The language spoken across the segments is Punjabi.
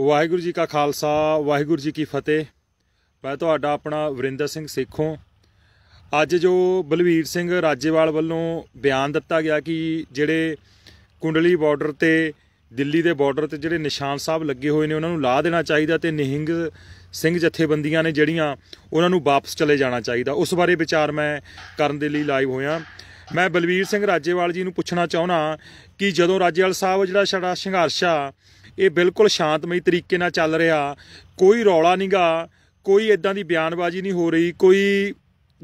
ਵਾਹਿਗੁਰੂ ਜੀ ਕਾ ਖਾਲਸਾ ਵਾਹਿਗੁਰੂ ਜੀ ਕੀ ਫਤਿਹ ਮੈਂ ਤੁਹਾਡਾ ਆਪਣਾ ਵਰਿੰਦਰ ਸਿੰਘ ਸੇਖੋਂ ਅੱਜ ਜੋ ਬਲਵੀਰ ਸਿੰਘ ਰਾਜੇਵਾਲ ਵੱਲੋਂ ਬਿਆਨ ਦਿੱਤਾ ਗਿਆ ਕਿ ਜਿਹੜੇ ਕੁੰਡਲੀ ਬਾਰਡਰ ਤੇ ਦਿੱਲੀ ਦੇ ਬਾਰਡਰ ਤੇ ਜਿਹੜੇ ਨਿਸ਼ਾਨ ਸਾਹਿਬ ਲੱਗੇ ਹੋਏ ਨੇ ਉਹਨਾਂ ਨੂੰ ਲਾ ਦੇਣਾ ਚਾਹੀਦਾ ਤੇ ਨਿਹੰਗ ਸਿੰਘ ਜਥੇਬੰਦੀਆਂ ਨੇ ਜਿਹੜੀਆਂ ਉਹਨਾਂ ਨੂੰ ਵਾਪਸ ਚਲੇ ਜਾਣਾ ਚਾਹੀਦਾ ਉਸ ਬਾਰੇ ਵਿਚਾਰ ਮੈਂ ਕਰਨ ਦੇ ਲਈ ਲਾਈਵ ਹੋਇਆ ਮੈਂ ਬਲਵੀਰ ਸਿੰਘ ਰਾਜੇਵਾਲ ਜੀ ਨੂੰ ਪੁੱਛਣਾ ਚਾਹੁੰਨਾ ਕਿ ਜਦੋਂ ਰਾਜੇਵਾਲ ਸਾਹਿਬ ਜਿਹੜਾ ਸਾਡਾ ਸੰਘਰਸ਼ ਆ ਇਹ ਬਿਲਕੁਲ ਸ਼ਾਂਤਮਈ ਤਰੀਕੇ ਨਾਲ ਚੱਲ ਰਿਹਾ ਕੋਈ ਰੌਲਾ ਨਹੀਂਗਾ ਕੋਈ ਇਦਾਂ ਦੀ ਬਿਆਨਬਾਜ਼ੀ ਨਹੀਂ ਹੋ ਰਹੀ ਕੋਈ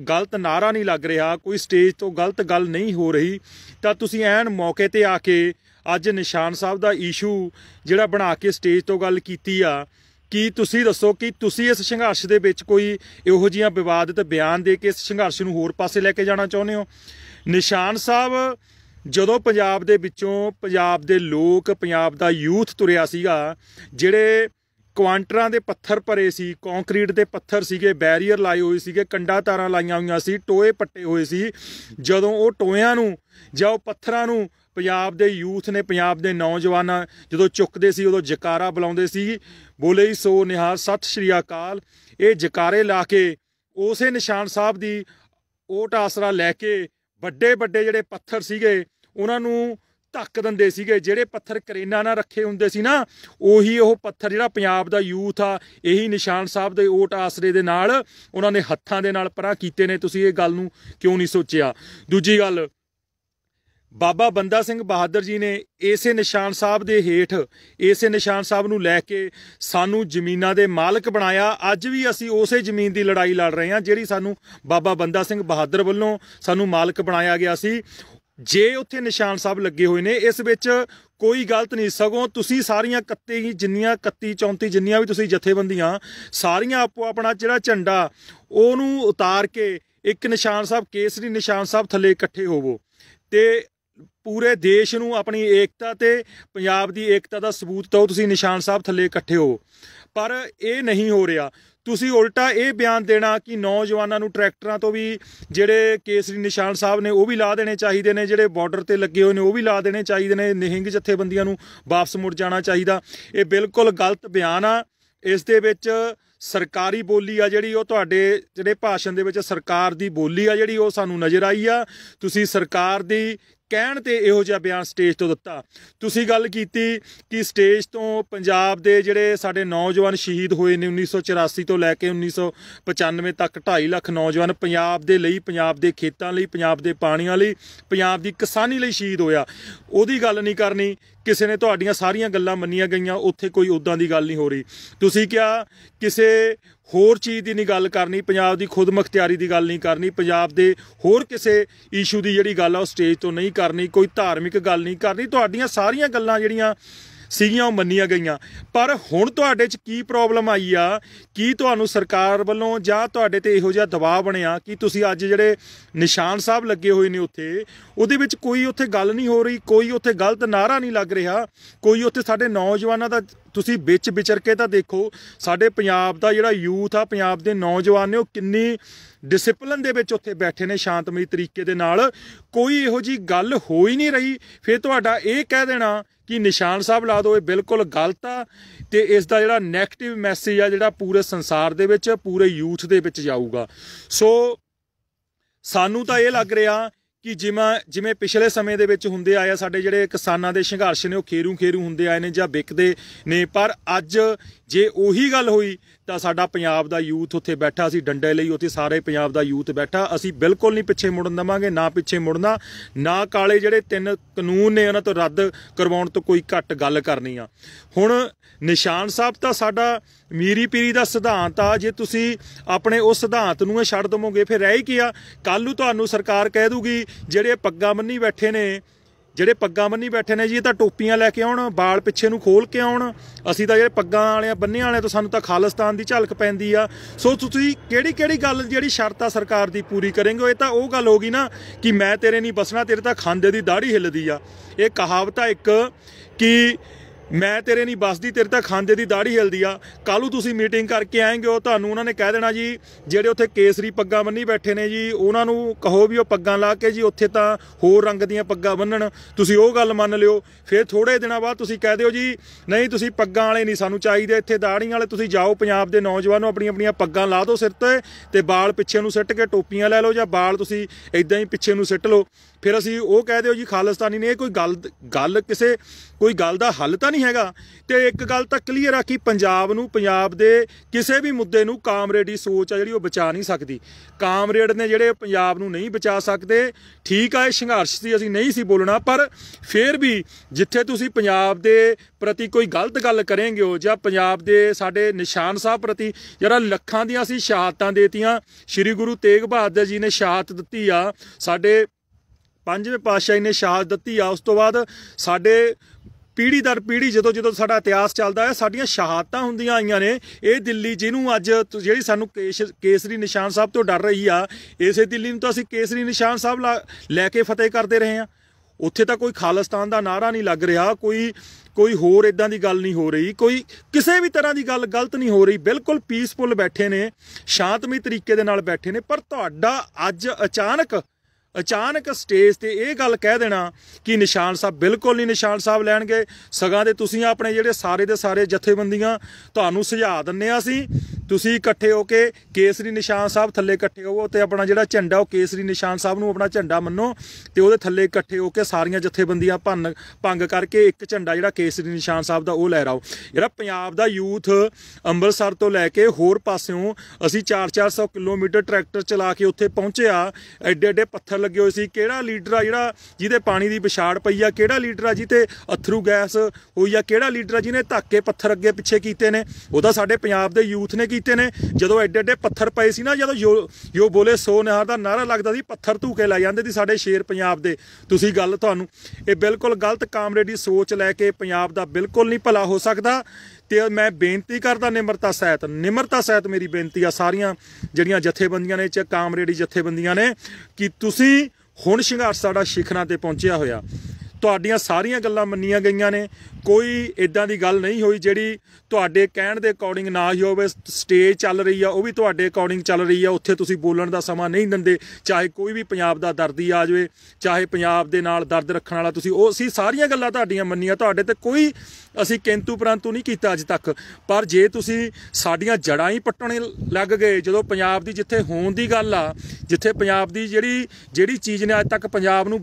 ਗਲਤ ਨਾਰਾ ਨਹੀਂ ਲੱਗ ਰਿਹਾ ਕੋਈ ਸਟੇਜ ਤੋਂ ਗਲਤ ਗੱਲ ਨਹੀਂ ਹੋ ਰਹੀ ਤਾਂ ਤੁਸੀਂ ਐਨ ਮੌਕੇ ਤੇ ਆ ਕੇ ਅੱਜ ਨਿਸ਼ਾਨ ਸਾਹਿਬ ਦਾ ਇਸ਼ੂ ਜਿਹੜਾ ਬਣਾ ਕੇ ਸਟੇਜ ਤੋਂ ਗੱਲ ਕੀਤੀ ਆ ਕੀ ਤੁਸੀਂ ਦੱਸੋ ਕਿ ਤੁਸੀਂ ਇਸ ਸੰਘਰਸ਼ ਦੇ ਵਿੱਚ ਕੋਈ ਇਹੋ ਜਿਹੀਆਂ ਵਿਵਾਦਿਤ ਬਿਆਨ ਦੇ ਕੇ ਇਸ ਸੰਘਰਸ਼ ਨੂੰ ਹੋਰ ਪਾਸੇ ਲੈ ਕੇ ਜਾਣਾ ਚਾਹੁੰਦੇ ਹੋ ਨਿਸ਼ਾਨ ਸਾਹਿਬ ਜਦੋਂ ਪੰਜਾਬ ਦੇ ਵਿੱਚੋਂ ਪੰਜਾਬ ਦੇ ਲੋਕ ਪੰਜਾਬ ਦਾ ਯੂਥ ਤੁਰਿਆ ਸੀਗਾ ਜਿਹੜੇ ਕੁਆਂਟਰਾਂ ਦੇ ਪੱਥਰ ਭਰੇ ਸੀ ਕੰਕਰੀਟ ਦੇ ਪੱਥਰ ਸੀਗੇ ਬੈਰੀਅਰ ਲਾਏ ਹੋਏ ਸੀਗੇ ਕੰਡਾ ਤਾਰਾਂ ਲਾਈਆਂ ਹੋਈਆਂ ਸੀ ਟੋਏ ਪੱਟੇ ਹੋਏ ਸੀ ਜਦੋਂ ਉਹ ਟੋਇਆਂ ਨੂੰ ਜਾਂ ਉਹ ਪੱਥਰਾਂ ਨੂੰ ਪੰਜਾਬ ਦੇ ਯੂਥ ਨੇ ਪੰਜਾਬ ਦੇ ਨੌਜਵਾਨਾਂ ਜਦੋਂ ਚੁੱਕਦੇ ਸੀ ਉਦੋਂ ਜਕਾਰਾ ਬੁਲਾਉਂਦੇ ਸੀ ਬੋਲੇ ਹੀ ਸੋ ਨਿਹਾਲ ਸਤਿ ਸ਼੍ਰੀ ਅਕਾਲ ਇਹ ਜਕਾਰੇ ਲਾ ਕੇ ਉਸੇ ਨਿਸ਼ਾਨ ਸਾਹਿਬ ਦੀ ਓਟ ਆਸਰਾ ਲੈ ਕੇ ਵੱਡੇ ਵੱਡੇ ਜਿਹੜੇ ਪੱਥਰ ਸੀਗੇ ਉਹਨਾਂ ਨੂੰ ਧੱਕ ਦਿੰਦੇ ਸੀਗੇ ਜਿਹੜੇ ਪੱਥਰ ਕਰੇਨਾ ਨਾਲ ਰੱਖੇ ਹੁੰਦੇ ਸੀ ਨਾ ਉਹੀ ਉਹ ਪੱਥਰ ਜਿਹੜਾ ਪੰਜਾਬ ਦਾ ਯੂਥ ਆ ਇਹੀ ਨਿਸ਼ਾਨ ਸਾਹਿਬ ਦੇ ਓਟ ਆਸਰੇ ਦੇ ਨਾਲ ਉਹਨਾਂ ਨੇ ਹੱਥਾਂ ਦੇ ਨਾਲ ਪਰਾਂ ਕੀਤੇ ਨੇ ਤੁਸੀਂ ਇਹ ਗੱਲ ਨੂੰ ਕਿਉਂ ਨਹੀਂ ਸੋਚਿਆ ਦੂਜੀ ਗੱਲ ਬਾਬਾ ਬੰਦਾ ਸਿੰਘ ਬਹਾਦਰ ਜੀ ਨੇ ਇਸੇ ਨਿਸ਼ਾਨ ਸਾਹਿਬ ਦੇ ਹੇਠ ਇਸੇ ਨਿਸ਼ਾਨ ਸਾਹਿਬ ਨੂੰ ਲੈ ਕੇ ਸਾਨੂੰ ਜ਼ਮੀਨਾਂ ਦੇ ਮਾਲਕ ਬਣਾਇਆ ਅੱਜ ਵੀ ਅਸੀਂ ਉਸੇ ਜ਼ਮੀਨ ਦੀ ਲੜਾਈ ਲੜ ਰਹੇ ਹਾਂ ਜਿਹੜੀ ਸਾਨੂੰ ਬਾਬਾ ਬੰਦਾ ਸਿੰਘ ਬਹਾਦਰ ਵੱਲੋਂ ਸਾਨੂੰ ਮਾਲਕ ਬਣਾਇਆ ਗਿਆ ਸੀ ਜੇ ਉੱਥੇ ਨਿਸ਼ਾਨ ਸਾਹਿਬ ਲੱਗੇ ਹੋਏ ਨੇ ਇਸ ਵਿੱਚ ਕੋਈ ਗਲਤ ਨਹੀਂ ਸਗੋਂ ਤੁਸੀਂ ਸਾਰੀਆਂ 31 ਜਿੰਨੀਆਂ 31 34 ਜਿੰਨੀਆਂ ਵੀ ਤੁਸੀਂ ਜਥੇਬੰਦੀਆਂ ਸਾਰੀਆਂ ਆਪੋ ਆਪਣਾ ਜਿਹੜਾ ਝੰਡਾ ਉਹਨੂੰ ਉਤਾਰ ਕੇ ਇੱਕ ਨਿਸ਼ਾਨ ਸਾਹਿਬ ਕੇਸਰੀ ਨਿਸ਼ਾਨ ਸਾਹਿਬ ਥੱਲੇ ਇਕੱਠੇ ਹੋਵੋ ਤੇ ਪੂਰੇ ਦੇਸ਼ ਨੂੰ ਆਪਣੀ ਏਕਤਾ ਤੇ ਪੰਜਾਬ ਦੀ ਏਕਤਾ ਦਾ ਸਬੂਤ ਤੋ ਤੁਸੀਂ ਨਿਸ਼ਾਨ ਸਾਹਿਬ ਥੱਲੇ ਇਕੱਠੇ ਹੋ ਪਰ ਇਹ ਨਹੀਂ ਹੋ ਰਿਹਾ ਤੁਸੀਂ ਉਲਟਾ ਇਹ ਬਿਆਨ ਦੇਣਾ ਕਿ ਨੌਜਵਾਨਾਂ ਨੂੰ ਟਰੈਕਟਰਾਂ ਤੋਂ ਵੀ ਜਿਹੜੇ ਕੇਸਰੀ ਨਿਸ਼ਾਨ ਸਾਹਿਬ ਨੇ ਉਹ ਵੀ ਲਾ ਦੇਣੇ ਚਾਹੀਦੇ ਨੇ ਜਿਹੜੇ ਬਾਰਡਰ ਤੇ ਲੱਗੇ ਹੋਏ ਨੇ ਉਹ ਵੀ ਲਾ ਦੇਣੇ ਚਾਹੀਦੇ ਨੇ ਨਿਹੰਗ ਜਥੇਬੰਦੀਆਂ ਨੂੰ ਵਾਪਸ ਮੁੜ ਜਾਣਾ ਚਾਹੀਦਾ ਇਹ ਬਿਲਕੁਲ ਗਲਤ ਬਿਆਨ ਆ ਇਸ ਦੇ ਵਿੱਚ ਸਰਕਾਰੀ ਬੋਲੀ ਆ ਜਿਹੜੀ ਉਹ ਤੁਹਾਡੇ ਜਿਹੜੇ ਭਾਸ਼ਣ ਦੇ ਵਿੱਚ ਸਰਕਾਰ ਦੀ ਬੋਲੀ ਆ ਜਿਹੜੀ ਉਹ ਸਾਨੂੰ ਨਜ਼ਰ ਆਈ ਆ ਤੁਸੀਂ ਸਰਕਾਰ ਦੀ ਕਹਿਣ ਤੇ ਇਹੋ ਜਿਹਾ ਬਿਆਨ ਸਟੇਜ ਤੋਂ ਦਿੱਤਾ ਤੁਸੀਂ ਗੱਲ ਕੀਤੀ ਕਿ ਸਟੇਜ ਤੋਂ ਪੰਜਾਬ ਦੇ ਜਿਹੜੇ ਸਾਡੇ ਨੌਜਵਾਨ ਸ਼ਹੀਦ ਹੋਏ ਨੇ 1984 ਤੋਂ ਲੈ ਕੇ 1995 ਤੱਕ 2.5 ਲੱਖ ਨੌਜਵਾਨ ਪੰਜਾਬ ਦੇ ਲਈ ਪੰਜਾਬ ਦੇ ਖੇਤਾਂ ਲਈ ਪੰਜਾਬ ਦੇ ਪਾਣੀਆਂ ਲਈ ਪੰਜਾਬ ਦੀ ਕਿਸਾਨੀ ਲਈ ਸ਼ਹੀਦ ਹੋਇਆ ਉਹਦੀ ਗੱਲ ਨਹੀਂ ਕਰਨੀ ਕਿਸੇ ਨੇ ਤੁਹਾਡੀਆਂ ਸਾਰੀਆਂ ਗੱਲਾਂ ਮੰਨੀਆਂ ਗਈਆਂ ਉੱਥੇ ਕੋਈ ਉਦਾਂ ਦੀ ਗੱਲ ਨਹੀਂ ਹੋ ਰਹੀ ਤੁਸੀਂ ਕਿਹਾ ਕਿਸੇ ਹੋਰ ਚੀਜ਼ ਦੀ ਨਹੀਂ ਗੱਲ ਕਰਨੀ ਪੰਜਾਬ ਦੀ ਖੁਦਮਖਤਿਆਰੀ ਦੀ ਗੱਲ ਨਹੀਂ ਕਰਨੀ ਪੰਜਾਬ ਦੇ ਹੋਰ ਕਿਸੇ ਇਸ਼ੂ ਦੀ ਜਿਹੜੀ ਗੱਲ ਆ ਉਹ ਸਟੇਜ ਤੋਂ ਨਹੀਂ ਕਰਨੀ ਕੋਈ ਧਾਰਮਿਕ ਗੱਲ ਨਹੀਂ ਕਰਨੀ ਤੁਹਾਡੀਆਂ ਸਾਰੀਆਂ ਗੱਲਾਂ ਜਿਹੜੀਆਂ ਸੀਗੀਆਂ ਉਹ ਮੰਨੀਆਂ ਗਈਆਂ ਪਰ ਹੁਣ ਤੁਹਾਡੇ 'ਚ ਕੀ ਪ੍ਰੋਬਲਮ ਆਈ ਆ ਕੀ ਤੁਹਾਨੂੰ ਸਰਕਾਰ ਵੱਲੋਂ ਜਾਂ ਤੁਹਾਡੇ ਤੇ ਇਹੋ ਜਿਹਾ ਦਬਾਅ ਬਣਿਆ ਕਿ ਤੁਸੀਂ ਅੱਜ ਜਿਹੜੇ ਨਿਸ਼ਾਨ ਸਾਹਿਬ ਲੱਗੇ ਹੋਏ ਨੇ ਉੱਥੇ ਉਹਦੇ ਵਿੱਚ ਕੋਈ ਉੱਥੇ ਗੱਲ ਨਹੀਂ ਹੋ ਰਹੀ ਕੋਈ ਉੱਥੇ ਗਲਤ ਨਾਰਾ ਨਹੀਂ ਲੱਗ ਰਿਹਾ ਕੋਈ ਉੱਥੇ ਸਾਡੇ ਨੌਜਵਾਨਾਂ ਦਾ ਤੁਸੀਂ ਵਿੱਚ ਵਿਚਰ ਕੇ ਤਾਂ ਦੇਖੋ ਸਾਡੇ ਪੰਜਾਬ ਦਾ ਜਿਹੜਾ ਯੂਥ ਆ ਪੰਜਾਬ ਦੇ ਨੌਜਵਾਨ ਨੇ ਉਹ ਕਿੰਨੀ ਡਿਸਪਲਿਨ ਦੇ ਵਿੱਚ ਉੱਥੇ ਬੈਠੇ ਨੇ ਸ਼ਾਂਤਮਈ ਤਰੀਕੇ ਦੇ ਨਾਲ ਕੋਈ ਇਹੋ ਜੀ ਗੱਲ ਹੋ ਹੀ ਨਹੀਂ ਰਹੀ ਫਿਰ ਤੁਹਾਡਾ ਇਹ ਕਹਿ ਦੇਣਾ ਕਿ ਨਿਸ਼ਾਨ ਸਾਹਿਬ ਲਾ ਦੋ ਇਹ ਬਿਲਕੁਲ ਗਲਤ ਆ ਤੇ ਇਸ ਦਾ ਜਿਹੜਾ 네ਗੇਟਿਵ ਮੈਸੇਜ ਆ ਜਿਹੜਾ ਪੂਰੇ ਸੰਸਾਰ ਦੇ ਵਿੱਚ ਪੂਰੇ ਯੂਥ ਦੇ ਵਿੱਚ ਜਾਊਗਾ ਸੋ ਸਾਨੂੰ ਤਾਂ ਇਹ ਲੱਗ ਰਿਹਾ ਕਿ ਜਿਵੇਂ ਜਿਵੇਂ ਪਿਛਲੇ ਸਮੇਂ ਦੇ ਵਿੱਚ ਹੁੰਦੇ ਆਇਆ ਸਾਡੇ ਜਿਹੜੇ ਕਿਸਾਨਾਂ ਦੇ ਸੰਘਰਸ਼ ਨੇ ਉਹ ਖੇਰੂ ਖੇਰੂ ਹੁੰਦੇ ਆਏ ਨੇ ਜਾਂ ਵਿਕਦੇ ਨੇ ਪਰ ਅੱਜ ਜੇ ਉਹੀ ਗੱਲ ਹੋਈ ਤਾਂ ਸਾਡਾ ਪੰਜਾਬ ਦਾ ਯੂਥ ਉੱਥੇ ਬੈਠਾ ਸੀ ਡੰਡੇ ਲਈ ਉੱਥੇ ਸਾਰੇ ਪੰਜਾਬ ਦਾ ਯੂਥ ਬੈਠਾ ਅਸੀਂ ਬਿਲਕੁਲ ਨਹੀਂ ਪਿੱਛੇ ਮੁੜਨ ਦਵਾਂਗੇ ਨਾ ਪਿੱਛੇ ਮੁੜਨਾ ਨਾ ਕਾਲੇ ਜਿਹੜੇ ਤਿੰਨ ਕਾਨੂੰਨ ਨੇ ਉਹਨਾਂ ਤੋਂ ਰੱਦ ਕਰਵਾਉਣ ਤੋਂ ਕੋਈ ਘੱਟ ਗੱਲ ਕਰਨੀ ਆ ਹੁਣ ਨਿਸ਼ਾਨ ਸਾਹਿਬ ਤਾਂ ਸਾਡਾ ਮੀਰੀ ਪੀਰੀ ਦਾ ਸਿਧਾਂਤ ਆ ਜੇ ਤੁਸੀਂ ਆਪਣੇ ਉਸ ਸਿਧਾਂਤ ਨੂੰ ਛੱਡ ਦਵੋਗੇ ਫਿਰ ਰਹਿ ਹੀ ਕੀ ਆ ਕੱਲ ਨੂੰ ਤੁਹਾਨੂੰ ਸਰਕਾਰ ਕਹਿ ਦੂਗੀ ਜਿਹੜੇ ਪੱਗਾਂ ਬੰਨੀ ਬੈਠੇ ਨੇ ਜਿਹੜੇ ਪੱਗਾਂ ਬੰਨੀ ਬੈਠੇ ਨੇ ਜੀ ਇਹ ਤਾਂ ਟੋਪੀਆਂ ਲੈ ਕੇ ਆਉਣ ਬਾਲ ਪਿੱਛੇ ਨੂੰ ਖੋਲ ਕੇ ਆਉਣ ਅਸੀਂ ਤਾਂ ਜਿਹੜੇ ਪੱਗਾਂ ਵਾਲਿਆਂ ਬੰਨੇ ਵਾਲਿਆਂ ਤੋਂ ਸਾਨੂੰ ਤਾਂ ਖਾਲਿਸਤਾਨ ਦੀ ਝਲਕ ਪੈਂਦੀ ਆ ਸੋ ਤੁਸੀਂ ਕਿਹੜੀ ਕਿਹੜੀ ਗੱਲ ਜਿਹੜੀ ਸ਼ਰਤਾਂ ਸਰਕਾਰ ਦੀ ਪੂਰੀ ਕਰੇਂਗੇ ਇਹ ਤਾਂ ਉਹ ਗੱਲ ਹੋ ਗਈ ਨਾ ਕਿ ਮੈਂ ਤੇਰੇ ਨਹੀਂ ਬਸਣਾ ਤੇਰੇ ਤਾਂ ਖਾਂਦੇ ਦੀ ਦਾੜੀ ਹਿੱਲਦੀ ਆ ਇਹ ਕਹਾਵਤ ਆ ਇੱਕ ਕਿ ਮੈਂ ਤੇਰੇ ਨਹੀਂ ਬਸਦੀ ਤੇਰੇ ਤਾਂ ਖਾਂਦੇ ਦੀ ਦਾੜੀ ਹਿਲਦੀ ਆ ਕੱਲੂ ਤੁਸੀਂ ਮੀਟਿੰਗ ਕਰਕੇ ਆਏਗੇ ਉਹ ਤੁਹਾਨੂੰ ਉਹਨਾਂ ਨੇ ਕਹਿ ਦੇਣਾ ਜੀ ਜਿਹੜੇ ਉੱਥੇ ਕੇਸਰੀ ਪੱਗਾਂ ਬੰਨੀ ਬੈਠੇ ਨੇ ਜੀ ਉਹਨਾਂ ਨੂੰ ਕਹੋ ਵੀ ਉਹ ਪੱਗਾਂ ਲਾ ਕੇ ਜੀ ਉੱਥੇ ਤਾਂ ਹੋਰ ਰੰਗ ਦੀਆਂ ਪੱਗਾਂ ਬੰਨਣ ਤੁਸੀਂ ਉਹ ਗੱਲ ਮੰਨ ਲਿਓ ਫਿਰ ਥੋੜੇ ਦਿਨਾਂ ਬਾਅਦ ਤੁਸੀਂ ਕਹਿ ਦਿਓ ਜੀ ਨਹੀਂ ਤੁਸੀਂ ਪੱਗਾਂ ਵਾਲੇ ਨਹੀਂ ਸਾਨੂੰ ਚਾਹੀਦੇ ਇੱਥੇ ਦਾੜੀਆਂ ਵਾਲੇ ਤੁਸੀਂ ਜਾਓ ਪੰਜਾਬ ਦੇ ਨੌਜਵਾਨੋ ਆਪਣੀਆਂ ਆਪਣੀਆਂ ਪੱਗਾਂ ਲਾ ਦਿਓ ਸਿਰ ਤੇ ਤੇ ਵਾਲ ਪਿੱਛੇ ਨੂੰ ਸਿੱਟ ਕੇ ਟੋਪੀਆਂ ਲੈ ਲਓ ਜਾਂ ਵਾਲ ਤੁਸੀਂ ਇਦਾਂ ਹੀ ਪਿੱਛੇ ਨੂੰ ਸਿੱਟ ਲਓ ਫਿਰ ਅਸੀਂ ਉਹ ਕਹਿ ਦਿਓ ਜੀ ਖਾਲਸਤਾਨੀ ਨੇ ਇਹ ਕੋਈ ਗੱਲ ਗੱਲ ਕਿਸੇ ਕੋਈ ਗੱਲ ਦਾ ਹੱਲ ਤਾਂ ਨਹੀਂ ਹੈਗਾ ਤੇ ਇੱਕ ਗੱਲ ਤਾਂ ਕਲੀਅਰ ਆ ਕਿ ਪੰਜਾਬ ਨੂੰ ਪੰਜਾਬ ਦੇ ਕਿਸੇ ਵੀ ਮੁੱਦੇ ਨੂੰ ਕਾਮਰੇਡੀ ਸੋਚ ਆ ਜਿਹੜੀ ਉਹ ਬਚਾ ਨਹੀਂ ਸਕਦੀ ਕਾਮਰੇਡ ਨੇ ਜਿਹੜੇ ਪੰਜਾਬ ਨੂੰ ਨਹੀਂ ਬਚਾ ਸਕਦੇ ਠੀਕ ਆ ਇਹ ਸੰਘਰਸ਼ ਸੀ ਅਸੀਂ ਨਹੀਂ ਸੀ ਬੋਲਣਾ ਪਰ ਫੇਰ ਵੀ ਜਿੱਥੇ ਤੁਸੀਂ ਪੰਜਾਬ ਦੇ ਪ੍ਰਤੀ ਕੋਈ ਗਲਤ ਗੱਲ ਕਰੇਂਗੇ ਹੋ ਜਾਂ ਪੰਜਾਬ ਦੇ ਸਾਡੇ ਨਿਸ਼ਾਨ ਸਾਹਿਬ ਪ੍ਰਤੀ ਜਿਹੜਾ ਲੱਖਾਂ ਦੀਆਂ ਅਸੀਂ ਸ਼ਹਾਦਤਾਂ ਦੇਤੀਆਂ ਸ੍ਰੀ ਗੁਰੂ ਤੇਗ ਬਹਾਦਰ ਜੀ ਨੇ ਸ਼ਹਾਦਤ ਦਿੱਤੀ ਆ ਸਾਡੇ ਪੰਜਵੇਂ ਪਾਤਸ਼ਾਹ ਨੇ ਸ਼ਹਾਦਤ ਦਿੱਤੀ ਆ ਉਸ ਤੋਂ ਬਾਅਦ ਸਾਡੇ ਪੀੜੀ ਦਰ ਪੀੜੀ ਜਦੋਂ ਜਦੋਂ ਸਾਡਾ ਇਤਿਹਾਸ ਚੱਲਦਾ ਹੈ ਸਾਡੀਆਂ ਸ਼ਹਾਦਤਾਂ ਹੁੰਦੀਆਂ ਆਈਆਂ ਨੇ ਇਹ ਦਿੱਲੀ ਜਿਹਨੂੰ ਅੱਜ ਜਿਹੜੀ ਸਾਨੂੰ ਕੇਸਰੀ ਨਿਸ਼ਾਨ ਸਾਹਿਬ ਤੋਂ ਡਰ ਰਹੀ ਆ ਇਸੇ ਦਿੱਲੀ ਨੂੰ ਤਾਂ ਅਸੀਂ ਕੇਸਰੀ ਨਿਸ਼ਾਨ ਸਾਹਿਬ ਲੈ ਕੇ ਫਤਿਹ ਕਰਦੇ ਰਹੇ ਆ ਉੱਥੇ ਤਾਂ ਕੋਈ ਖਾਲਿਸਤਾਨ ਦਾ ਨਾਰਾ ਨਹੀਂ ਲੱਗ ਰਿਹਾ ਕੋਈ ਕੋਈ ਹੋਰ ਇਦਾਂ ਦੀ ਗੱਲ ਨਹੀਂ ਹੋ ਰਹੀ ਕੋਈ ਕਿਸੇ ਵੀ ਤਰ੍ਹਾਂ ਦੀ ਗੱਲ ਗਲਤ ਨਹੀਂ ਹੋ ਰਹੀ ਬਿਲਕੁਲ ਪੀਸਫੁਲ ਬੈਠੇ ਨੇ ਸ਼ਾਂਤਮਈ ਤਰੀਕੇ ਦੇ ਨਾਲ ਬੈਠੇ ਨੇ ਪਰ ਤੁਹਾਡਾ ਅੱਜ ਅਚਾਨਕ ਅਚਾਨਕ ਸਟੇਜ ਤੇ ਇਹ ਗੱਲ ਕਹਿ ਦੇਣਾ ਕਿ ਨਿਸ਼ਾਨ ਸਾਹਿਬ ਬਿਲਕੁਲ ਨਹੀਂ ਨਿਸ਼ਾਨ ਸਾਹਿਬ ਲੈਣਗੇ ਸਗਾ ਦੇ ਤੁਸੀਂ ਆਪਣੇ ਜਿਹੜੇ ਸਾਰੇ ਦੇ ਸਾਰੇ ਜਥੇਬੰਦੀਆਂ ਤੁਹਾਨੂੰ ਸੁਝਾ ਦਿੰਨੇ ਆ ਸੀ ਤੁਸੀਂ ਇਕੱਠੇ ਹੋ ਕੇ ਕੇਸਰੀ ਨਿਸ਼ਾਨ ਸਾਹਿਬ ਥੱਲੇ ਇਕੱਠੇ ਹੋਵੋ ਤੇ ਆਪਣਾ ਜਿਹੜਾ ਝੰਡਾ ਉਹ ਕੇਸਰੀ ਨਿਸ਼ਾਨ ਸਾਹਿਬ ਨੂੰ ਆਪਣਾ ਝੰਡਾ ਮੰਨੋ ਤੇ ਉਹਦੇ ਥੱਲੇ ਇਕੱਠੇ ਹੋ ਕੇ ਸਾਰੀਆਂ ਜਥੇਬੰਦੀਆਂ ਭੰਨ ਭੰਗ ਕਰਕੇ ਇੱਕ ਝੰਡਾ ਜਿਹੜਾ ਕੇਸਰੀ ਨਿਸ਼ਾਨ ਸਾਹਿਬ ਦਾ ਉਹ ਲਹਿਰਾਓ ਜਿਹੜਾ ਪੰਜਾਬ ਦਾ ਯੂਥ ਅੰਮ੍ਰਿਤਸਰ ਤੋਂ ਲੈ ਕੇ ਹੋਰ ਪਾਸਿਓਂ ਅਸੀਂ 4-400 ਕਿਲੋਮੀਟਰ ਟਰੈਕਟਰ ਚਲਾ ਕੇ ਉੱਥੇ ਪਹੁੰਚਿਆ ਐਡੇ ਐਡੇ ਪੱਥਰ ਕਰਨ ਲੱਗੇ ਹੋਏ ਸੀ ਕਿਹੜਾ ਲੀਡਰ ਆ ਜਿਹੜਾ ਜਿਹਦੇ ਪਾਣੀ ਦੀ ਪਿਛਾੜ ਪਈ ਆ ਕਿਹੜਾ ਲੀਡਰ ਆ ਜਿਹਤੇ ਅਥਰੂ ਗੈਸ ਹੋਈ ਆ ਕਿਹੜਾ ਲੀਡਰ ਆ ਜਿਹਨੇ ਧੱਕੇ ਪੱਥਰ ਅੱਗੇ ਪਿੱਛੇ ਕੀਤੇ ਨੇ ਉਹਦਾ ਸਾਡੇ ਪੰਜਾਬ ਦੇ ਯੂਥ ਨੇ ਕੀਤੇ ਨੇ ਜਦੋਂ ਐਡੇ ਐਡੇ ਪੱਥਰ ਪਏ ਸੀ ਨਾ ਜਦੋਂ ਯੋ ਬੋਲੇ ਸੋ ਨਿਹਾਰ ਦਾ ਨਾਰਾ ਲੱਗਦਾ ਸੀ ਪੱਥਰ ਧੂਕੇ ਲੈ ਜਾਂਦੇ ਸੀ ਸਾਡੇ ਸ਼ੇਰ ਪੰਜਾਬ ਦੇ ਤੁਸੀਂ ਗੱਲ ਤੁਹਾਨੂੰ ਇਹ ਬਿਲਕੁਲ ਗਲਤ ਕਾਮਰੇਡੀ ਸੋਚ ਲੈ ਕੇ ਪੰਜਾਬ ਦਾ ਬਿਲਕੁਲ ਨਹੀਂ ਭਲਾ ਹੋ ਸਕਦਾ ਤੇ ਮੈਂ ਬੇਨਤੀ ਕਰਦਾ ਨਿਮਰਤਾ ਸਹਿਤ ਨਿਮਰਤਾ ਸਹਿਤ ਮੇਰੀ ਬੇਨਤੀ ਆ ਸਾਰੀਆਂ ਜਿਹੜੀਆਂ ਜਥੇਬੰਦੀਆਂ ਨੇ ਚ ਕਾਮਰੇਡੀ ਜਥੇਬੰਦੀਆਂ ਨੇ ਕਿ ਤੁਸੀਂ ਹੁਣ ਸੰਘਰਸ਼ ਸਾਡਾ ਸ਼ਿਖਰਾਂ ਤੇ ਪਹੁੰਚਿਆ ਹੋਇਆ ਤੁਹਾਡੀਆਂ ਸਾਰੀਆਂ ਗੱਲਾਂ ਮੰਨੀਆਂ ਗਈਆਂ ਨੇ ਕੋਈ ਇਦਾਂ ਦੀ ਗੱਲ ਨਹੀਂ ਹੋਈ ਜਿਹੜੀ ਤੁਹਾਡੇ ਕਹਿਣ ਦੇ ਅਕੋਰਡਿੰਗ ਨਾ ਹੀ ਹੋਵੇ ਸਟੇਜ ਚੱਲ ਰਹੀ ਆ ਉਹ ਵੀ ਤੁਹਾਡੇ ਅਕੋਰਡਿੰਗ ਚੱਲ ਰਹੀ ਆ ਉੱਥੇ ਤੁਸੀਂ ਬੋਲਣ ਦਾ ਸਮਾਂ ਨਹੀਂ ਦਿੰਦੇ ਚਾਹੇ ਕੋਈ ਵੀ ਪੰਜਾਬ ਦਾ ਦਰਦੀ ਆ ਜਾਵੇ ਚਾਹੇ ਪੰਜਾਬ ਦੇ ਨਾਲ ਦਰਦ ਰੱਖਣ ਵਾਲਾ ਤੁਸੀਂ ਉਹ ਅਸੀਂ ਸਾਰੀਆਂ ਗੱਲਾਂ ਤੁਹਾਡੀਆਂ ਮੰਨੀਆਂ ਤੁਹਾਡੇ ਤੇ ਕੋਈ ਅਸੀਂ ਕਿੰਤੂ ਪਰੰਤੂ ਨਹੀਂ ਕੀਤਾ ਅਜੇ ਤੱਕ ਪਰ ਜੇ ਤੁਸੀਂ ਸਾਡੀਆਂ ਜੜਾਂ ਹੀ ਪੱਟਣ ਲੱਗ ਗਏ ਜਦੋਂ ਪੰਜਾਬ ਦੀ ਜਿੱਥੇ ਹੋਣ ਦੀ ਗੱਲ ਆ ਜਿੱਥੇ ਪੰਜਾਬ ਦੀ ਜਿਹੜੀ ਜਿਹੜੀ ਚੀਜ਼ ਨੇ ਅਜੇ ਤੱਕ ਪੰਜਾਬ ਨੂੰ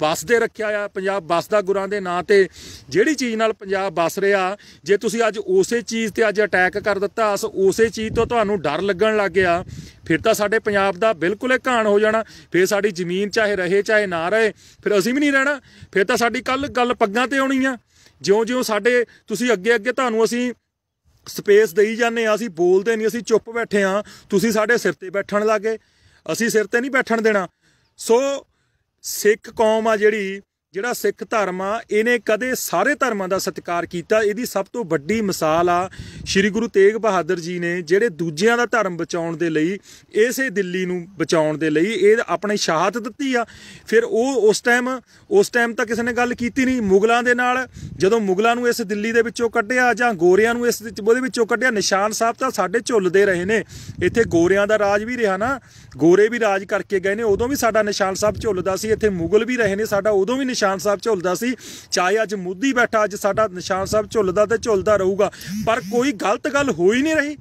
ਬਸ ਦੇ ਰੱਖਿਆ ਆ ਪੰਜਾਬ ਬਸਦਾ ਦਾ ਗੁਰਾਂ ਦੇ ਨਾਂ ਤੇ ਜਿਹੜੀ ਚੀਜ਼ ਨਾਲ ਪੰਜਾਬ ਬਸ ਰਿਹਾ ਜੇ ਤੁਸੀਂ ਅੱਜ ਉਸੇ ਚੀਜ਼ ਤੇ ਅੱਜ ਅਟੈਕ ਕਰ ਦਿੱਤਾ ਅਸ ਉਸੇ ਚੀਜ਼ ਤੋਂ ਤੁਹਾਨੂੰ ਡਰ ਲੱਗਣ ਲੱਗ ਗਿਆ ਫਿਰ ਤਾਂ ਸਾਡੇ ਪੰਜਾਬ ਦਾ ਬਿਲਕੁਲ ਹੀ ਘਾਣ ਹੋ ਜਾਣਾ ਫਿਰ ਸਾਡੀ ਜ਼ਮੀਨ ਚਾਹੇ ਰਹੇ ਚਾਹੇ ਨਾ ਰਹੇ ਫਿਰ ਅਸੀਂ ਵੀ ਨਹੀਂ ਰਹਿਣਾ ਫਿਰ ਤਾਂ ਸਾਡੀ ਕੱਲ ਗੱਲ ਪੱਗਾਂ ਤੇ ਆਉਣੀ ਆ ਜਿਉਂ-ਜਿਉਂ ਸਾਡੇ ਤੁਸੀਂ ਅੱਗੇ-ਅੱਗੇ ਤੁਹਾਨੂੰ ਅਸੀਂ ਸਪੇਸ ਦੇਈ ਜਾਂਦੇ ਆ ਅਸੀਂ ਬੋਲਦੇ ਨਹੀਂ ਅਸੀਂ ਚੁੱਪ ਬੈਠੇ ਆ ਤੁਸੀਂ ਸਾਡੇ ਸਿਰ ਤੇ ਬੈਠਣ ਲੱਗੇ ਅਸੀਂ ਸਿਰ ਤੇ ਨਹੀਂ ਬੈਠਣ ਦੇਣਾ ਸੋ ਸਿੱਖ ਕੌਮ ਆ ਜਿਹੜੀ ਜਿਹੜਾ ਸਿੱਖ ਧਰਮ ਆ ਇਹਨੇ ਕਦੇ ਸਾਰੇ ਧਰਮਾਂ ਦਾ ਸਤਿਕਾਰ ਕੀਤਾ ਇਹਦੀ ਸਭ ਤੋਂ ਵੱਡੀ ਮਿਸਾਲ ਆ ਸ੍ਰੀ ਗੁਰੂ ਤੇਗ ਬਹਾਦਰ ਜੀ ਨੇ ਜਿਹੜੇ ਦੂਜਿਆਂ ਦਾ ਧਰਮ ਬਚਾਉਣ ਦੇ ਲਈ ਇਸੇ ਦਿੱਲੀ ਨੂੰ ਬਚਾਉਣ ਦੇ ਲਈ ਇਹ ਆਪਣੀ ਸ਼ਹਾਦਤ ਦਿੱਤੀ ਆ ਫਿਰ ਉਹ ਉਸ ਟਾਈਮ ਉਸ ਟਾਈਮ ਤਾਂ ਕਿਸੇ ਨੇ ਗੱਲ ਕੀਤੀ ਨਹੀਂ ਮੁਗਲਾਂ ਦੇ ਨਾਲ ਜਦੋਂ ਮੁਗਲਾਂ ਨੂੰ ਇਸ ਦਿੱਲੀ ਦੇ ਵਿੱਚੋਂ ਕੱਢਿਆ ਜਾਂ ਗੋਰਿਆਂ ਨੂੰ ਇਸ ਉਹਦੇ ਵਿੱਚੋਂ ਕੱਢਿਆ ਨਿਸ਼ਾਨ ਸਾਹਿਬ ਤਾਂ ਸਾਡੇ ਝੁੱਲਦੇ ਰਹੇ ਨੇ ਇੱਥੇ ਗੋਰਿਆਂ ਦਾ ਰਾਜ ਵੀ ਰਿਹਾ ਨਾ ਗੋਰੇ ਵੀ ਰਾਜ ਕਰਕੇ ਗਏ ਨੇ ਉਦੋਂ ਵੀ ਸਾਡਾ ਨਿਸ਼ਾਨ ਸਾਹਿਬ ਝੁੱਲਦਾ ਸੀ ਇੱਥੇ ਮੁਗਲ ਵੀ ਰਹੇ ਨੇ ਸਾਡਾ ਉਦੋਂ ਵੀ ਨਿਸ਼ਾਨ ਨਿਸ਼ਾਨ ਸਾਹਿਬ ਝੁੱਲਦਾ ਸੀ ਚਾਹੇ ਅੱਜ ਮੋਦੀ ਬੈਠਾ ਅੱਜ ਸਾਡਾ ਨਿਸ਼ਾਨ ਸਾਹਿਬ ਝੁੱਲਦਾ ਤੇ ਝੁੱਲਦਾ ਰਹੂਗਾ ਪਰ ਕੋਈ ਗਲਤ ਗੱਲ ਹੋਈ ਨਹੀਂ ਰਹੀ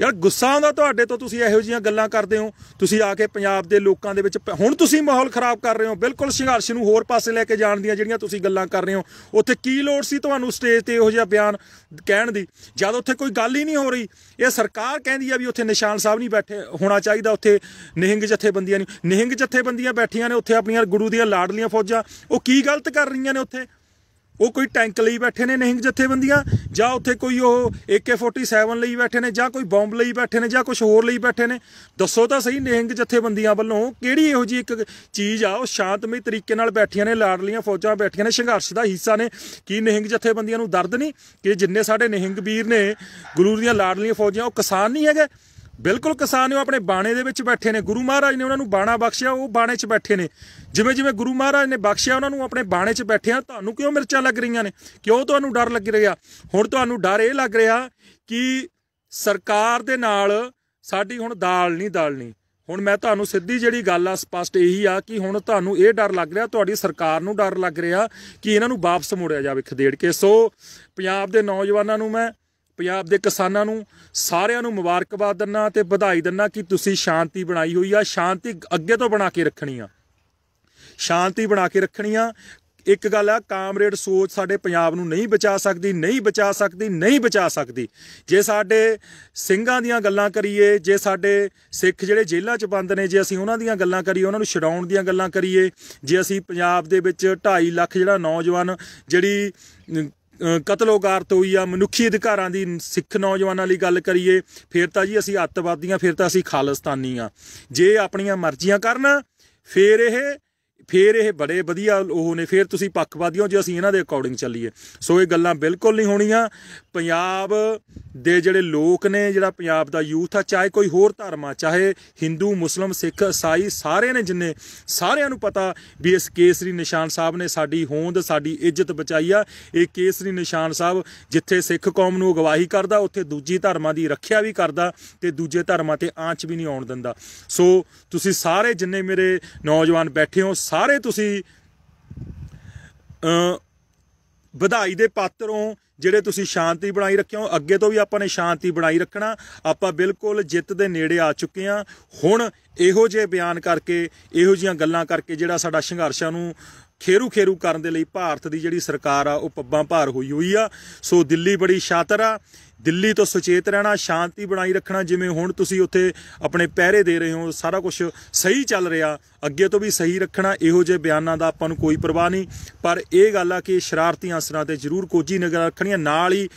ਯਾਰ ਗੁੱਸਾ ਆਉਂਦਾ ਤੁਹਾਡੇ ਤੋਂ ਤੁਸੀਂ ਇਹੋ ਜੀਆਂ ਗੱਲਾਂ ਕਰਦੇ ਹੋ ਤੁਸੀਂ ਆ ਕੇ ਪੰਜਾਬ ਦੇ ਲੋਕਾਂ ਦੇ ਵਿੱਚ ਹੁਣ ਤੁਸੀਂ ਮਾਹੌਲ ਖਰਾਬ ਕਰ ਰਹੇ ਹੋ ਬਿਲਕੁਲ ਸੰਘਰਸ਼ ਨੂੰ ਹੋਰ ਪਾਸੇ ਲੈ ਕੇ ਜਾਣ ਦੀਆਂ ਜਿਹੜੀਆਂ ਤੁਸੀਂ ਗੱਲਾਂ ਕਰ ਰਹੇ ਹੋ ਉੱਥੇ ਕੀ ਲੋੜ ਸੀ ਤੁਹਾਨੂੰ ਸਟੇਜ ਤੇ ਇਹੋ ਜਿਹਾ ਬਿਆਨ ਕਹਿਣ ਦੀ ਜਦ ਉੱਥੇ ਕੋਈ ਗੱਲ ਹੀ ਨਹੀਂ ਹੋ ਰਹੀ ਇਹ ਸਰਕਾਰ ਕਹਿੰਦੀ ਆ ਵੀ ਉੱਥੇ ਨਿਸ਼ਾਨ ਸਾਹਿਬ ਨਹੀਂ ਬੈਠੇ ਹੋਣਾ ਚਾਹੀਦਾ ਉੱਥੇ ਨਿਹੰਗ ਜਥੇਬੰਦੀਆਂ ਨਹੀਂ ਨਿਹੰਗ ਜਥੇਬੰਦੀਆਂ ਬੈਠੀਆਂ ਨੇ ਉੱਥੇ ਆਪਣੀਆਂ ਗੁਰੂ ਦੀਆਂ ਲਾਡਲੀਆਂ ਫੌਜਾਂ ਉਹ ਕੀ ਗਲਤ ਕਰ ਰਹੀਆਂ ਨੇ ਉੱਥੇ ਉਹ ਕੋਈ ਟੈਂਕ ਲਈ ਬੈਠੇ ਨੇ ਨਿਹੰਗ ਜਥੇਬੰਦੀਆਂ ਜਾਂ ਉੱਥੇ ਕੋਈ ਉਹ AK47 ਲਈ ਬੈਠੇ ਨੇ ਜਾਂ ਕੋਈ ਬੰਬ ਲਈ ਬੈਠੇ ਨੇ ਜਾਂ ਕੁਝ ਹੋਰ ਲਈ ਬੈਠੇ ਨੇ ਦੱਸੋ ਤਾਂ ਸਹੀ ਨਿਹੰਗ ਜਥੇਬੰਦੀਆਂ ਵੱਲੋਂ ਕਿਹੜੀ ਇਹੋ ਜੀ ਇੱਕ ਚੀਜ਼ ਆ ਉਹ ਸ਼ਾਂਤਮਈ ਤਰੀਕੇ ਨਾਲ ਬੈਠੀਆਂ ਨੇ ਲਾੜਲੀਆਂ ਫੌਜਾਂ ਬੈਠੀਆਂ ਨੇ ਸੰਘਰਸ਼ ਦਾ ਹਿੱਸਾ ਨੇ ਕੀ ਨਿਹੰਗ ਜਥੇਬੰਦੀਆਂ ਨੂੰ ਦਰਦ ਨਹੀਂ ਕਿ ਜਿੰਨੇ ਸਾਡੇ ਨਿਹੰਗ ਵੀਰ ਨੇ ਗੁਰੂ ਦੀਆਂ ਲਾੜਲੀਆਂ ਫੌਜਾਂ ਉਹ ਕਿਸਾਨ ਨਹੀਂ ਹੈਗੇ ਬਿਲਕੁਲ ਕਿਸਾਨ ਉਹ ਆਪਣੇ ਬਾਣੇ ਦੇ ਵਿੱਚ ਬੈਠੇ ਨੇ ਗੁਰੂ ਮਹਾਰਾਜ ਨੇ ਉਹਨਾਂ ਨੂੰ ਬਾਣਾ ਬਖਸ਼ਿਆ ਉਹ ਬਾਣੇ 'ਚ ਬੈਠੇ ਨੇ ਜਿਵੇਂ ਜਿਵੇਂ ਗੁਰੂ ਮਹਾਰਾਜ ਨੇ ਬਖਸ਼ਿਆ ਉਹਨਾਂ ਨੂੰ ਆਪਣੇ ਬਾਣੇ 'ਚ ਬੈਠੇ ਆ ਤੁਹਾਨੂੰ ਕਿਉਂ ਮਿਰਚਾਂ ਲੱਗ ਰਹੀਆਂ ਨੇ ਕਿਉਂ ਤੁਹਾਨੂੰ ਡਰ ਲੱਗ ਰਿਹਾ ਹੁਣ ਤੁਹਾਨੂੰ ਡਰ ਇਹ ਲੱਗ ਰਿਹਾ ਕਿ ਸਰਕਾਰ ਦੇ ਨਾਲ ਸਾਡੀ ਹੁਣ ਦਾਲ ਨਹੀਂ ਦਾਲਣੀ ਹੁਣ ਮੈਂ ਤੁਹਾਨੂੰ ਸਿੱਧੀ ਜਿਹੜੀ ਗੱਲ ਆ ਸਪਸ਼ਟ ਇਹੀ ਆ ਕਿ ਹੁਣ ਤੁਹਾਨੂੰ ਇਹ ਡਰ ਲੱਗ ਰਿਹਾ ਤੁਹਾਡੀ ਸਰਕਾਰ ਨੂੰ ਡਰ ਲੱਗ ਰਿਹਾ ਕਿ ਇਹਨਾਂ ਨੂੰ ਵਾਪਸ ਮੋੜਿਆ ਜਾਵੇ ਖਦੇੜ ਕੇ ਸੋ ਪੰਜਾਬ ਦੇ ਨੌਜਵਾਨਾਂ ਨੂੰ ਮੈਂ ਪੰਜਾਬ ਦੇ ਕਿਸਾਨਾਂ ਨੂੰ ਸਾਰਿਆਂ ਨੂੰ ਮੁਬਾਰਕਬਾਦ ਦਿੰਨਾ ਤੇ ਵਧਾਈ ਦਿੰਨਾ ਕਿ ਤੁਸੀਂ ਸ਼ਾਂਤੀ ਬਣਾਈ ਹੋਈ ਆ ਸ਼ਾਂਤੀ ਅੱਗੇ ਤੋਂ ਬਣਾ ਕੇ ਰੱਖਣੀ ਆ ਸ਼ਾਂਤੀ ਬਣਾ ਕੇ ਰੱਖਣੀ ਆ ਇੱਕ ਗੱਲ ਆ ਕਾਮਰੇਡ ਸੋਚ ਸਾਡੇ ਪੰਜਾਬ ਨੂੰ ਨਹੀਂ ਬਚਾ ਸਕਦੀ ਨਹੀਂ ਬਚਾ ਸਕਦੀ ਨਹੀਂ ਬਚਾ ਸਕਦੀ ਜੇ ਸਾਡੇ ਸਿੰਘਾਂ ਦੀਆਂ ਗੱਲਾਂ ਕਰੀਏ ਜੇ ਸਾਡੇ ਸਿੱਖ ਜਿਹੜੇ ਜੇਲ੍ਹਾਂ 'ਚ ਬੰਦ ਨੇ ਜੇ ਅਸੀਂ ਉਹਨਾਂ ਦੀਆਂ ਗੱਲਾਂ ਕਰੀਏ ਉਹਨਾਂ ਨੂੰ ਛਡਾਉਣ ਦੀਆਂ ਗੱਲਾਂ ਕਰੀਏ ਜੇ ਅਸੀਂ ਪੰਜਾਬ ਦੇ ਵਿੱਚ 2.5 ਲੱਖ ਜਿਹੜਾ ਨੌਜਵਾਨ ਜਿਹੜੀ ਕਤਲੋਗਾਰਤ ਹੋਈ ਆ ਮਨੁੱਖੀ ਅਧਿਕਾਰਾਂ ਦੀ ਸਿੱਖ ਨੌਜਵਾਨਾਂ ਲਈ ਗੱਲ ਕਰੀਏ ਫਿਰ ਤਾਂ ਜੀ ਅਸੀਂ ਅੱਤਵਾਦੀਆਂ ਫਿਰ ਤਾਂ ਅਸੀਂ ਖਾਲਿਸਤਾਨੀ ਆ ਜੇ ਆਪਣੀਆਂ ਮਰਜ਼ੀਆਂ ਕਰਨ ਫਿਰ ਇਹ ਫੇਰ ਇਹ ਬੜੇ ਵਧੀਆ ਉਹ ਨੇ ਫੇਰ ਤੁਸੀਂ ਪੱਖਪਾਤੀਓ ਜੇ ਅਸੀਂ ਇਹਨਾਂ ਦੇ ਅਕੋਰਡਿੰਗ ਚੱਲੀਏ ਸੋ ਇਹ ਗੱਲਾਂ ਬਿਲਕੁਲ ਨਹੀਂ ਹੋਣੀਆਂ ਪੰਜਾਬ ਦੇ ਜਿਹੜੇ ਲੋਕ ਨੇ ਜਿਹੜਾ ਪੰਜਾਬ ਦਾ ਯੂਥ ਆ ਚਾਹੇ ਕੋਈ ਹੋਰ ਧਰਮ ਆ ਚਾਹੇ ਹਿੰਦੂ ਮੁਸਲਮ ਸਿੱਖ ਈਸਾਈ ਸਾਰੇ ਨੇ ਜਿੰਨੇ ਸਾਰਿਆਂ ਨੂੰ ਪਤਾ ਵੀ ਇਸ ਕੇਸਰੀ ਨਿਸ਼ਾਨ ਸਾਹਿਬ ਨੇ ਸਾਡੀ ਹੋਂਦ ਸਾਡੀ ਇੱਜ਼ਤ ਬਚਾਈ ਆ ਇਹ ਕੇਸਰੀ ਨਿਸ਼ਾਨ ਸਾਹਿਬ ਜਿੱਥੇ ਸਿੱਖ ਕੌਮ ਨੂੰ ਅਗਵਾਹੀ ਕਰਦਾ ਉੱਥੇ ਦੂਜੀ ਧਰਮਾਂ ਦੀ ਰੱਖਿਆ ਵੀ ਕਰਦਾ ਤੇ ਦੂਜੇ ਧਰਮਾਂ ਤੇ ਆਂਚ ਵੀ ਨਹੀਂ ਆਉਣ ਦਿੰਦਾ ਸੋ ਤੁਸੀਂ ਸਾਰੇ ਜਿੰਨੇ ਮੇਰੇ ਨੌਜਵਾਨ ਬੈਠੇ ਹੋ ਸਾਰੇ ਤੁਸੀਂ ਵਧਾਈ ਦੇ ਪਾਤਰ ਹੋ ਜਿਹੜੇ ਤੁਸੀਂ ਸ਼ਾਂਤੀ ਬਣਾਈ ਰੱਖਿਓ ਅੱਗੇ ਤੋਂ ਵੀ ਆਪਾਂ ਨੇ ਸ਼ਾਂਤੀ ਬਣਾਈ ਰੱਖਣਾ ਆਪਾਂ ਬਿਲਕੁਲ ਜਿੱਤ ਦੇ ਨੇੜੇ ਆ ਚੁੱਕੇ ਆ ਹੁਣ ਇਹੋ ਜਿਹੇ ਬਿਆਨ ਕਰਕੇ ਇਹੋ ਜੀਆਂ ਗੱਲਾਂ ਕਰਕੇ ਜਿਹੜਾ ਸਾਡਾ ਸੰਘਰਸ਼ਾਂ ਨੂੰ ਖੇਰੂ ਖੇਰੂ ਕਰਨ ਦੇ ਲਈ ਭਾਰਤ ਦੀ ਜਿਹੜੀ ਸਰਕਾਰ ਆ ਉਹ ਪੱਬਾਂ ਭਾਰ ਹੋਈ ਹੋਈ ਆ ਸੋ ਦਿੱਲੀ ਬੜੀ ਸ਼ਾਤਰ ਆ ਦਿੱਲੀ ਤੋਂ ਸੁਚੇਤ ਰਹਿਣਾ ਸ਼ਾਂਤੀ ਬਣਾਈ ਰੱਖਣਾ ਜਿਵੇਂ ਹੁਣ ਤੁਸੀਂ ਉੱਥੇ ਆਪਣੇ ਪਹਿਰੇ ਦੇ ਰਹੇ ਹੋ ਸਾਰਾ ਕੁਝ ਸਹੀ ਚੱਲ ਰਿਹਾ ਅੱਗੇ ਤੋਂ ਵੀ ਸਹੀ ਰੱਖਣਾ ਇਹੋ ਜਿਹੇ ਬਿਆਨਾਂ ਦਾ ਆਪਾਂ ਨੂੰ ਕੋਈ ਪਰਵਾਹ ਨਹੀਂ ਪਰ ਇਹ ਗੱਲ ਆ ਕਿ ਸ਼ਰਾਰਤੀ ਅਸਰਾਂ ਤੇ ਜ਼ਰੂਰ ਕੋਝੀ ਰੱਖਣੀ ਰੱਖਣੀਆਂ ਨਾਲ ਹੀ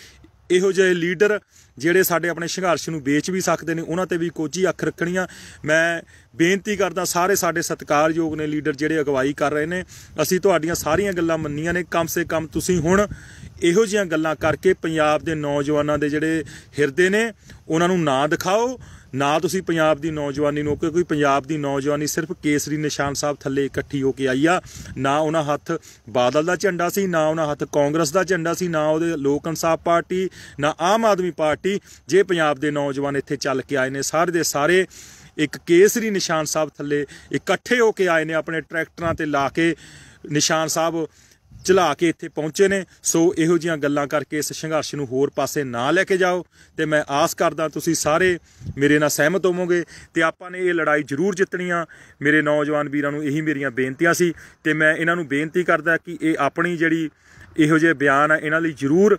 ਇਹੋ ਜਿਹੇ ਲੀਡਰ ਜਿਹੜੇ ਸਾਡੇ ਆਪਣੇ ਸੰਘਰਸ਼ ਨੂੰ ਵੇਚ ਵੀ ਸਕਦੇ ਨੇ ਉਹਨਾਂ ਤੇ ਵੀ ਕੋਝੀ ਅੱਖ ਰੱਖਣੀਆਂ ਮੈਂ ਬੇਨਤੀ ਕਰਦਾ ਸਾਰੇ ਸਾਡੇ ਸਤਿਕਾਰਯੋਗ ਨੇ ਲੀਡਰ ਜਿਹੜੇ ਅਗਵਾਈ ਕਰ ਰਹੇ ਨੇ ਅਸੀਂ ਤੁਹਾਡੀਆਂ ਸਾਰੀਆਂ ਗੱਲਾਂ ਮੰਨੀਆਂ ਨੇ ਕਮ ਸੇ ਕਮ ਤੁਸੀਂ ਹੁਣ ਇਹੋ ਜੀਆਂ ਗੱਲਾਂ ਕਰਕੇ ਪੰਜਾਬ ਦੇ ਨੌਜਵਾਨਾਂ ਦੇ ਜਿਹੜੇ ਹਿਰਦੇ ਨੇ ਉਹਨਾਂ ਨੂੰ ਨਾ ਦਿਖਾਓ ਨਾ ਤੁਸੀਂ ਪੰਜਾਬ ਦੀ ਨੌਜਵਾਨੀ ਨੂੰ ਕੋਈ ਪੰਜਾਬ ਦੀ ਨੌਜਵਾਨੀ ਸਿਰਫ ਕੇਸਰੀ ਨਿਸ਼ਾਨ ਸਾਹਿਬ ਥੱਲੇ ਇਕੱਠੀ ਹੋ ਕੇ ਆਈ ਆ ਨਾ ਉਹਨਾਂ ਹੱਥ ਬਾਦਲ ਦਾ ਝੰਡਾ ਸੀ ਨਾ ਉਹਨਾਂ ਹੱਥ ਕਾਂਗਰਸ ਦਾ ਝੰਡਾ ਸੀ ਨਾ ਉਹਦੇ ਲੋਕ ਇਨਸਾਫ ਪਾਰਟੀ ਨਾ ਆਮ ਆਦਮੀ ਪਾਰਟੀ ਜੇ ਪੰਜਾਬ ਦੇ ਨੌਜਵਾਨ ਇੱਥੇ ਚੱਲ ਕੇ ਆਏ ਨੇ ਸਾਰੇ ਦੇ ਸਾਰੇ ਇੱਕ ਕੇਸਰੀ ਨਿਸ਼ਾਨ ਸਾਹਿਬ ਥੱਲੇ ਇਕੱਠੇ ਹੋ ਕੇ ਆਏ ਨੇ ਆਪਣੇ ਟਰੈਕਟਰਾਂ ਤੇ ਲਾ ਕੇ ਨਿਸ਼ਾਨ ਸਾਹਿਬ ਚਲਾ ਕੇ ਇੱਥੇ ਪਹੁੰਚੇ ਨੇ ਸੋ ਇਹੋ ਜੀਆਂ ਗੱਲਾਂ ਕਰਕੇ ਇਸ ਸੰਘਰਸ਼ ਨੂੰ ਹੋਰ ਪਾਸੇ ਨਾ ਲੈ ਕੇ ਜਾਓ ਤੇ ਮੈਂ ਆਸ ਕਰਦਾ ਤੁਸੀਂ ਸਾਰੇ ਮੇਰੇ ਨਾਲ ਸਹਿਮਤ ਹੋਵੋਗੇ ਤੇ ਆਪਾਂ ਨੇ ਇਹ ਲੜਾਈ ਜ਼ਰੂਰ ਜਿੱਤਣੀ ਆ ਮੇਰੇ ਨੌਜਵਾਨ ਵੀਰਾਂ ਨੂੰ ਇਹੀ ਮੇਰੀਆਂ ਬੇਨਤੀਆਂ ਸੀ ਤੇ ਮੈਂ ਇਹਨਾਂ ਨੂੰ ਬੇਨਤੀ ਕਰਦਾ ਕਿ ਇਹ ਆਪਣੀ ਜਿਹੜੀ ਇਹੋ ਜਿਹੇ ਬਿਆਨ ਆ ਇਹਨਾਂ ਲਈ ਜ਼ਰੂਰ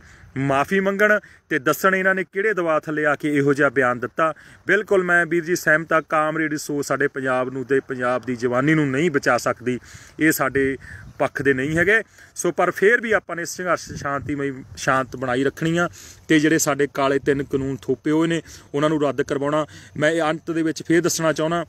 ਮਾਫੀ ਮੰਗਣ ਤੇ ਦੱਸਣ ਇਹਨਾਂ ਨੇ ਕਿਹੜੇ ਦਬਾਅ ਥੱਲੇ ਆ ਕੇ ਇਹੋ ਜਿਹਾ ਬਿਆਨ ਦਿੱਤਾ ਬਿਲਕੁਲ ਮੈਂ ਵੀਰ ਜੀ ਸਹਿਮਤ ਆ ਕਾਮਰੇਡ ਸੋ ਸਾਡੇ ਪੰਜਾਬ ਨੂੰ ਤੇ ਪੰਜਾਬ ਦੀ ਜਵਾਨੀ ਨੂੰ ਨਹੀਂ ਬਚਾ ਸਕਦੀ ਇਹ ਸਾਡੇ ਪੱਖ ਦੇ ਨਹੀਂ ਹੈਗੇ ਸੋ ਪਰ ਫਿਰ ਵੀ ਆਪਾਂ ਨੇ ਸੰਘਰਸ਼ ਸ਼ਾਂਤੀਮਈ ਸ਼ਾਂਤ ਬਣਾਈ ਰੱਖਣੀ ਆ ਤੇ ਜਿਹੜੇ ਸਾਡੇ ਕਾਲੇ ਤਿੰਨ ਕਾਨੂੰਨ ਥੋਪੇ ਹੋਏ ਨੇ ਉਹਨਾਂ ਨੂੰ ਰੱਦ ਕਰਵਾਉਣਾ ਮੈਂ ਅੰਤ ਦੇ ਵਿੱਚ ਫੇਰ ਦੱਸਣਾ ਚਾਹੁੰਦਾ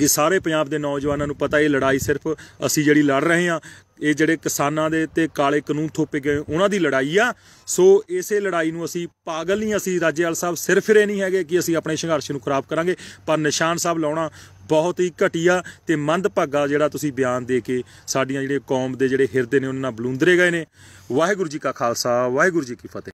ਕਿ ਸਾਰੇ ਪੰਜਾਬ ਦੇ ਨੌਜਵਾਨਾਂ ਨੂੰ ਪਤਾ ਇਹ ਲੜਾਈ ਸਿਰਫ ਅਸੀਂ ਜਿਹੜੀ ਲੜ ਰਹੇ ਹਾਂ ਇਹ ਜਿਹੜੇ ਕਿਸਾਨਾਂ ਦੇ ਤੇ ਕਾਲੇ ਕਾਨੂੰਨ ਥੋਪੇ ਗਏ ਉਹਨਾਂ ਦੀ ਲੜਾਈ ਆ ਸੋ ਇਸੇ ਲੜਾਈ ਨੂੰ ਅਸੀਂ ਪਾਗਲ ਨਹੀਂ ਅਸੀਂ ਰਾਜੇਵਾਲ ਸਾਹਿਬ ਸਿਰਫ ਇਹ ਨਹੀਂ ਹੈਗੇ ਕਿ ਅਸੀਂ ਆਪਣੇ ਸੰਘਰਸ਼ ਨੂੰ ਖਰਾਬ ਕਰਾਂਗੇ ਪਰ ਨਿਸ਼ਾਨ ਸਾਹਿਬ ਲਾਉਣਾ ਬਹੁਤ ਹੀ ਘਟੀਆ ਤੇ ਮੰਦਭਾਗਾ ਜਿਹੜਾ ਤੁਸੀਂ ਬਿਆਨ ਦੇ ਕੇ ਸਾਡੀਆਂ ਜਿਹੜੇ ਕੌਮ ਦੇ ਜਿਹੜੇ ਹਿਰਦੇ ਨੇ ਉਹਨਾਂ ਨਾਲ ਬਲੂੰਦਰੇ ਗਏ ਨੇ ਵਾਹਿਗੁਰੂ ਜੀ ਕਾ ਖਾਲਸਾ ਵਾਹਿਗੁਰੂ ਜੀ ਕੀ ਫਤਿਹ